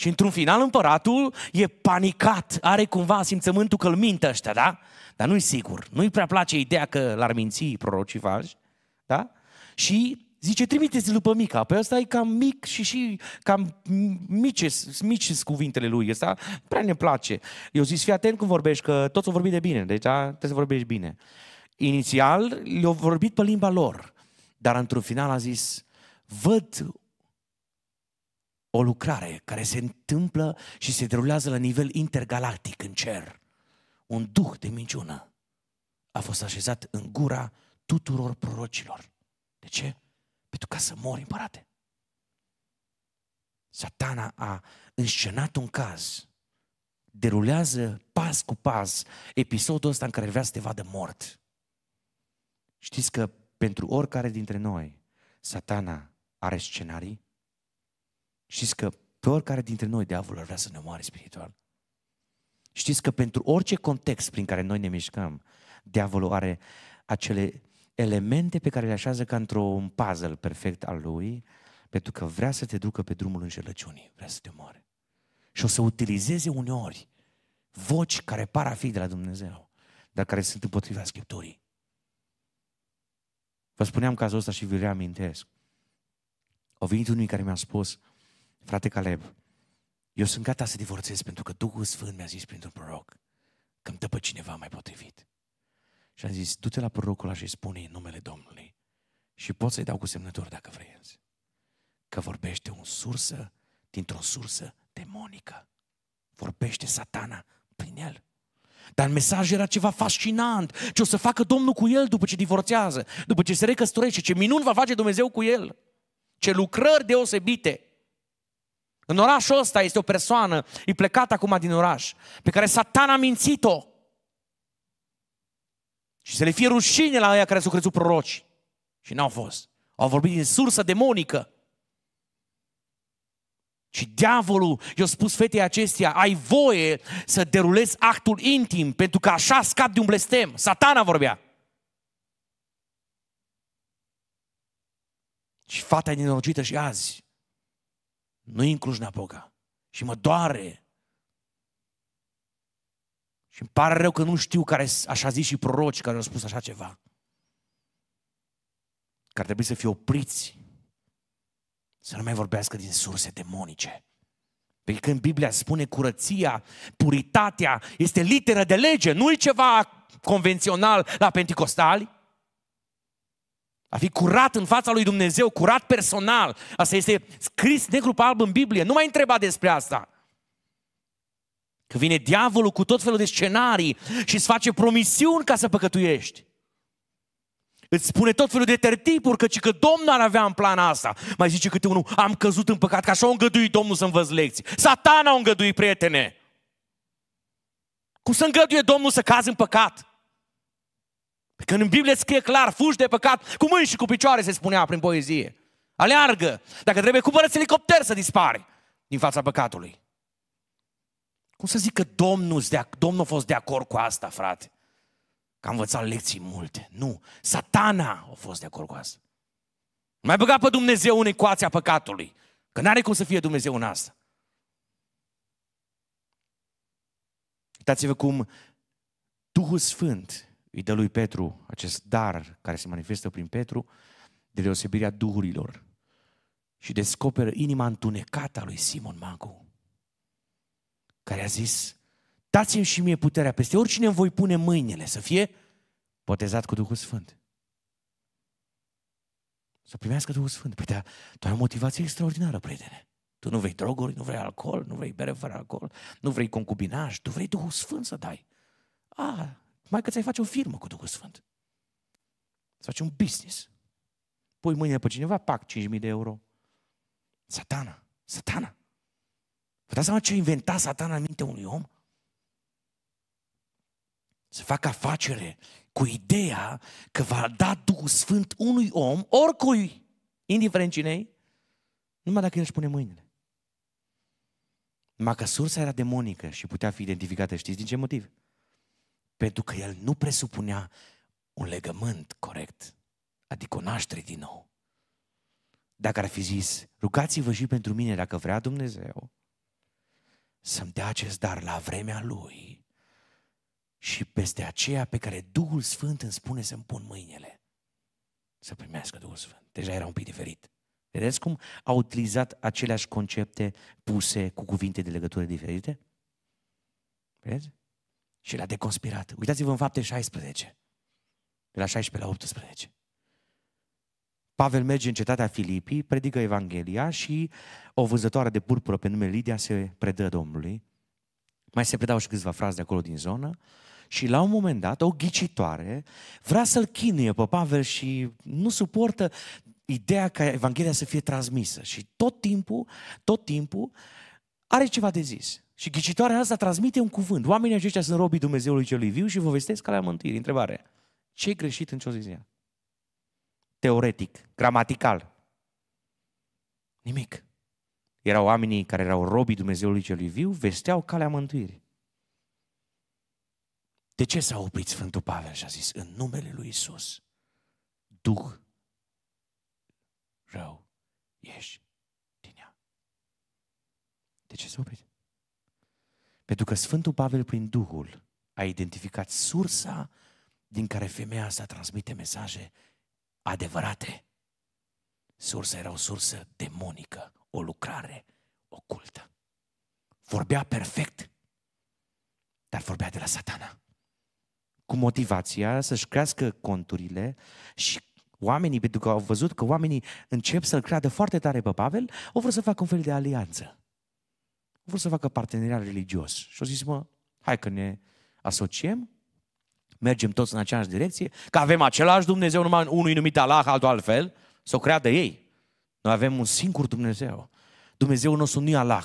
Și într-un final împăratul e panicat, are cumva simțământul că îl mintă ăștia, da? Dar nu-i sigur, nu-i prea place ideea că l-ar minți prorocii falși, da? Și zice, trimiteți-l după Mica, pe păi ăsta e cam mic și și cam mici, mici cuvintele lui, ăsta prea ne place. Eu zic, fii atent cum vorbești, că toți au vorbit de bine, deci da, trebuie să vorbești bine. Inițial le-au vorbit pe limba lor, dar într-un final a zis, văd o lucrare care se întâmplă și se derulează la nivel intergalactic în cer. Un duh de minciună a fost așezat în gura tuturor prorocilor. De ce? Pentru ca să mori împărate. Satana a înscenat un caz, derulează pas cu pas episodul ăsta în care vrea să te vadă mort. Știți că pentru oricare dintre noi, satana are scenarii Știți că pe oricare dintre noi diavolul vrea să ne omoare spiritual. Știți că pentru orice context prin care noi ne mișcăm, diavolul are acele elemente pe care le așează ca într-un puzzle perfect al lui, pentru că vrea să te ducă pe drumul înșelăciunii, vrea să te moare. Și o să utilizeze uneori voci care par a fi de la Dumnezeu, dar care sunt împotriva Scripturii. Vă spuneam cazul ăsta și vi reamintesc. Au venit unii care mi-a spus, frate Caleb, eu sunt gata să divorțez pentru că Duhul Sfânt mi-a zis printr-un proroc că îmi dă pe cineva mai potrivit. Și am zis, du-te la prorocul ăla și spune numele Domnului și pot să-i dau cu semnături dacă vrei Că vorbește un sursă, dintr-o sursă demonică. Vorbește satana prin el. Dar mesajul mesaj era ceva fascinant, ce o să facă Domnul cu el după ce divorțează, după ce se recăstorește, ce minuni va face Dumnezeu cu el, ce lucrări deosebite. În orașul ăsta este o persoană, e plecată acum din oraș, pe care satan a mințit-o. Și să le fie rușine la aia care s-au crezut proroci. Și n-au fost. Au vorbit din sursă demonică. Și diavolul i-a spus fetei acestea, ai voie să derulezi actul intim, pentru că așa scap de un blestem. Satana vorbea. Și fata e nenorocită și azi nu-i în Cluj-Napoca. Și mă doare. Și îmi pare rău că nu știu care așa zis și proroci care au spus așa ceva. Că ar trebui să fie opriți. Să nu mai vorbească din surse demonice. Pentru că în Biblia spune curăția, puritatea, este literă de lege, nu e ceva convențional la penticostali. A fi curat în fața lui Dumnezeu, curat personal. Asta este scris negru pe alb în Biblie. Nu mai întreba despre asta. Că vine diavolul cu tot felul de scenarii și îți face promisiuni ca să păcătuiești. Îți spune tot felul de tertipuri, căci că Domnul ar avea în plan asta. Mai zice câte unul, am căzut în păcat, că așa o îngăduit Domnul să învăț lecții. Satana o îngăduit, prietene. Cum să îngăduie Domnul să cazi în păcat? Pe când în Biblie scrie clar, fugi de păcat cu mâini și cu picioare, se spunea prin poezie. Aleargă! Dacă trebuie, cumpărăți elicopter să dispare din fața păcatului. Cum să zic că Domnul, Domnul a fost de acord cu asta, frate? Că am învățat lecții multe. Nu, satana a fost de acord cu asta. Nu mai băga pe Dumnezeu în ecuația păcatului. Că n-are cum să fie Dumnezeu în asta. Uitați-vă cum Duhul Sfânt îi dă lui Petru acest dar care se manifestă prin Petru, de deosebirea duhurilor și descoperă inima întunecată a lui Simon Magu, care a zis, dați-mi și mie puterea peste oricine îmi voi pune mâinile să fie botezat cu Duhul Sfânt. Să primească Duhul Sfânt. Păi, da, tu ai o motivație extraordinară, prietene. Tu nu vrei droguri, nu vrei alcool, nu vrei bere fără alcool, nu vrei concubinaj, tu vrei Duhul Sfânt să dai. A, mai că ți-ai face o firmă cu Duhul Sfânt. Să faci un business. Pui mâine pe cineva, pac, 5.000 de euro. Satana, satana. Vă dați seama ce inventa satana în mintea unui om? Să facă afacere cu ideea că va da Duhul Sfânt unui om, oricui, indiferent cinei, numai dacă el își pune mâinile. Numai că sursa era demonică și putea fi identificată, știți din ce motiv? Pentru că el nu presupunea un legământ corect, adică o naștere din nou. Dacă ar fi zis, rugați-vă și pentru mine dacă vrea Dumnezeu să-mi dea acest dar la vremea lui și peste aceea pe care Duhul Sfânt îmi spune să-mi pun mâinile, să primească Duhul Sfânt. Deja era un pic diferit. Vedeți cum a utilizat aceleași concepte puse cu cuvinte de legătură diferite? Vedeți? și l-a deconspirat. Uitați-vă în fapte 16, de la 16 la 18. Pavel merge în cetatea Filipii, predică Evanghelia și o vânzătoare de purpură pe nume Lidia se predă Domnului. Mai se predau și câțiva frați de acolo din zonă și la un moment dat, o ghicitoare vrea să-l chinuie pe Pavel și nu suportă ideea ca Evanghelia să fie transmisă. Și tot timpul, tot timpul, are ceva de zis. Și ghicitoarea asta transmite un cuvânt. Oamenii aceștia sunt robii Dumnezeului celui viu și vă vestesc calea mântuirii. Întrebare. Ce i greșit în ce o zis ea? Teoretic, gramatical. Nimic. Erau oamenii care erau robii Dumnezeului celui viu, vesteau calea mântuirii. De ce s-a oprit Sfântul Pavel și a zis în numele lui Isus, Duh rău, ieși din ea. De ce s-a oprit? Pentru că Sfântul Pavel prin Duhul a identificat sursa din care femeia asta transmite mesaje adevărate. Sursa era o sursă demonică, o lucrare ocultă. Vorbea perfect, dar vorbea de la satana. Cu motivația să-și crească conturile și oamenii, pentru că au văzut că oamenii încep să-l creadă foarte tare pe Pavel, au vrut să facă un fel de alianță. Vor vrut să facă parteneriat religios. Și au zis, mă, hai că ne asociem, mergem toți în aceeași direcție, că avem același Dumnezeu, numai unul numit Allah, altul altfel, să o creadă ei. Noi avem un singur Dumnezeu. Dumnezeul nostru nu e Allah.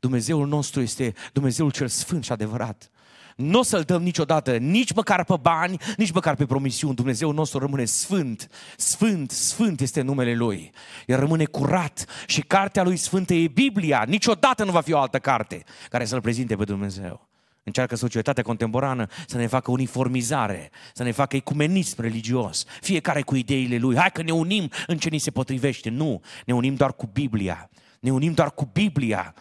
Dumnezeul nostru este Dumnezeul cel sfânt și adevărat nu o să-l dăm niciodată, nici măcar pe bani, nici măcar pe promisiuni. Dumnezeu nostru rămâne sfânt, sfânt, sfânt este numele Lui. El rămâne curat și cartea Lui Sfântă e Biblia. Niciodată nu va fi o altă carte care să-L prezinte pe Dumnezeu. Încearcă societatea contemporană să ne facă uniformizare, să ne facă ecumenism religios, fiecare cu ideile lui. Hai că ne unim în ce ni se potrivește. Nu, ne unim doar cu Biblia. Ne unim doar cu Biblia.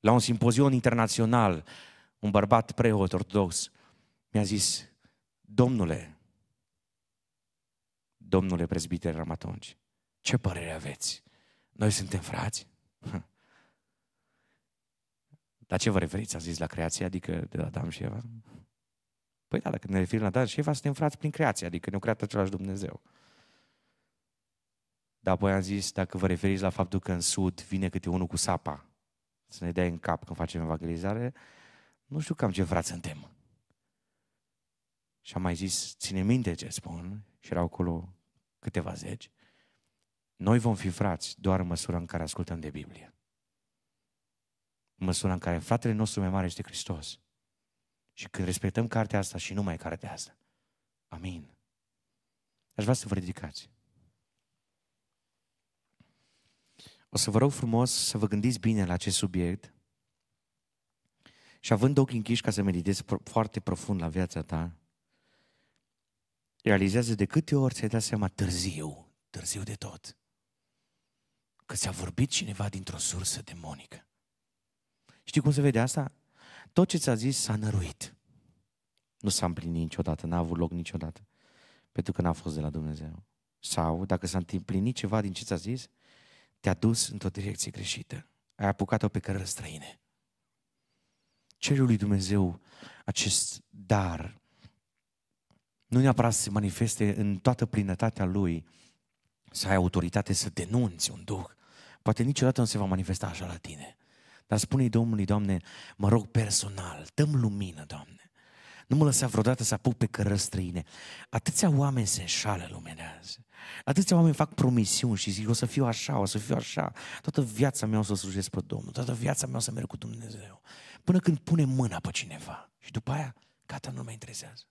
La un simpozion internațional un bărbat preot ortodox, mi-a zis, domnule, domnule prezbiter eram atunci, ce părere aveți? Noi suntem frați? La ce vă referiți, a zis, la creație, adică de la Adam și Eva? Păi da, dacă ne referim la Adam și Eva, suntem frați prin creație, adică ne-a creat același Dumnezeu. Dar apoi am zis, dacă vă referiți la faptul că în Sud vine câte unul cu sapa, să ne dea în cap când facem evangelizare, nu știu cam ce frați suntem. Și am mai zis, ține minte ce spun, și erau acolo câteva zeci, noi vom fi frați doar în măsura în care ascultăm de Biblie. În măsura în care fratele nostru mai mare este Hristos. Și când respectăm cartea asta și numai cartea asta. Amin. Aș vrea să vă ridicați. O să vă rog frumos să vă gândiți bine la acest subiect și având ochii închiși ca să meditezi foarte profund la viața ta, realizează de câte ori ți-ai dat seama târziu, târziu de tot, că ți-a vorbit cineva dintr-o sursă demonică. Știi cum se vede asta? Tot ce ți-a zis s-a năruit. Nu s-a împlinit niciodată, n-a avut loc niciodată, pentru că n-a fost de la Dumnezeu. Sau, dacă s-a împlinit ceva din ce ți-a zis, te-a dus într-o direcție greșită. Ai apucat-o pe cărări străine. Cerul lui Dumnezeu acest dar. Nu neapărat să se manifeste în toată plinătatea lui, să ai autoritate să denunți un duh. Poate niciodată nu se va manifesta așa la tine. Dar spune-i Domnului, Doamne, mă rog personal, dăm lumină, Doamne. Nu mă lăsa vreodată să apuc pe cărări străine. Atâția oameni se înșală lumea Atâția oameni fac promisiuni și zic, o să fiu așa, o să fiu așa. Toată viața mea o să slujesc pe Domnul, toată viața mea o să merg cu Dumnezeu până când pune mâna pe cineva. Și după aia, gata, nu mai interesează.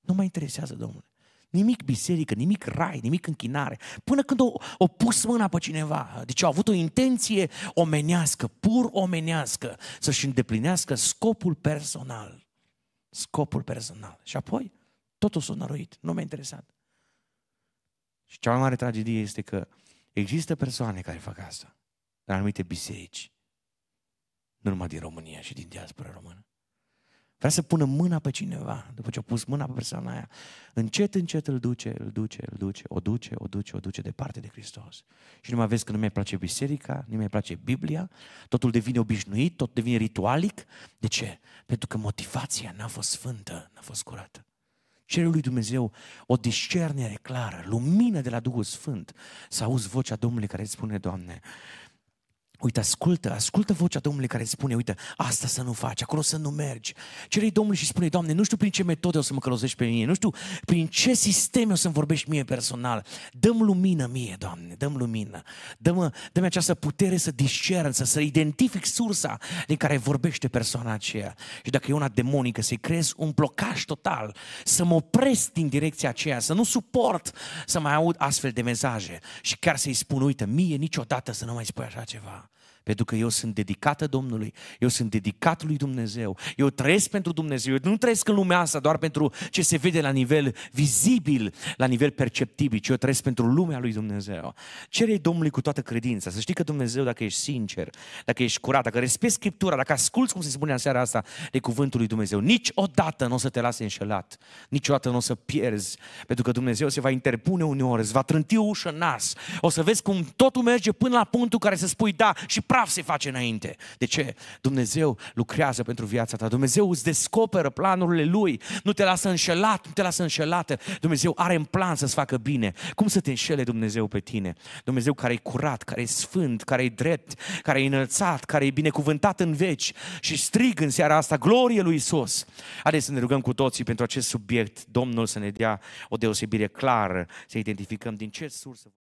Nu mai interesează, domnule. Nimic biserică, nimic rai, nimic închinare. Până când o, o pus mâna pe cineva. Deci au avut o intenție omenească, pur omenească, să-și îndeplinească scopul personal. Scopul personal. Și apoi, totul s-a năruit. Nu m-a interesat. Și cea mai mare tragedie este că există persoane care fac asta în anumite biserici. Nu numai din România și din diaspora română. Vrea să pună mâna pe cineva, după ce a pus mâna pe persoana aia. Încet, încet îl duce, îl duce, îl duce, o duce, o duce, o duce departe de Hristos. Și nu mai vezi că nu mi place biserica, nu mi place Biblia, totul devine obișnuit, tot devine ritualic. De ce? Pentru că motivația n-a fost sfântă, n-a fost curată. Cere lui Dumnezeu o discernere clară, lumină de la Duhul Sfânt, să auzi vocea Domnului care îți spune, Doamne, Uite, ascultă, ascultă vocea Domnului care îți spune, uite, asta să nu faci, acolo să nu mergi. Cerei Domnului și spune, Doamne, nu știu prin ce metode o să mă călăuzești pe mine, nu știu prin ce sisteme o să-mi vorbești mie personal. Dăm lumină mie, Doamne, dăm lumină. Dăm, dăm această putere să discern, să, să identific sursa din care vorbește persoana aceea. Și dacă e una demonică, să-i creez un blocaj total, să mă opresc din direcția aceea, să nu suport să mai aud astfel de mesaje și chiar să-i spun, uite, mie niciodată să nu mai spui așa ceva. Pentru că eu sunt dedicată Domnului, eu sunt dedicat lui Dumnezeu, eu trăiesc pentru Dumnezeu, eu nu trăiesc în lumea asta doar pentru ce se vede la nivel vizibil, la nivel perceptibil, ci eu trăiesc pentru lumea lui Dumnezeu. Cere Domnului cu toată credința, să știi că Dumnezeu, dacă ești sincer, dacă ești curat, dacă respecti Scriptura, dacă asculți cum se spune în seara asta de cuvântul lui Dumnezeu, niciodată nu o să te lase înșelat, niciodată nu o să pierzi, pentru că Dumnezeu se va interpune uneori, îți va trânti ușă nas, o să vezi cum totul merge până la punctul care să spui da și praf se face înainte. De ce? Dumnezeu lucrează pentru viața ta. Dumnezeu îți descoperă planurile Lui. Nu te lasă înșelat, nu te lasă înșelată. Dumnezeu are în plan să-ți facă bine. Cum să te înșele Dumnezeu pe tine? Dumnezeu care e curat, care e sfânt, care e drept, care e înălțat, care e binecuvântat în veci. Și strig în seara asta, glorie lui Isus. Haideți să ne rugăm cu toții pentru acest subiect. Domnul să ne dea o deosebire clară, să identificăm din ce sursă.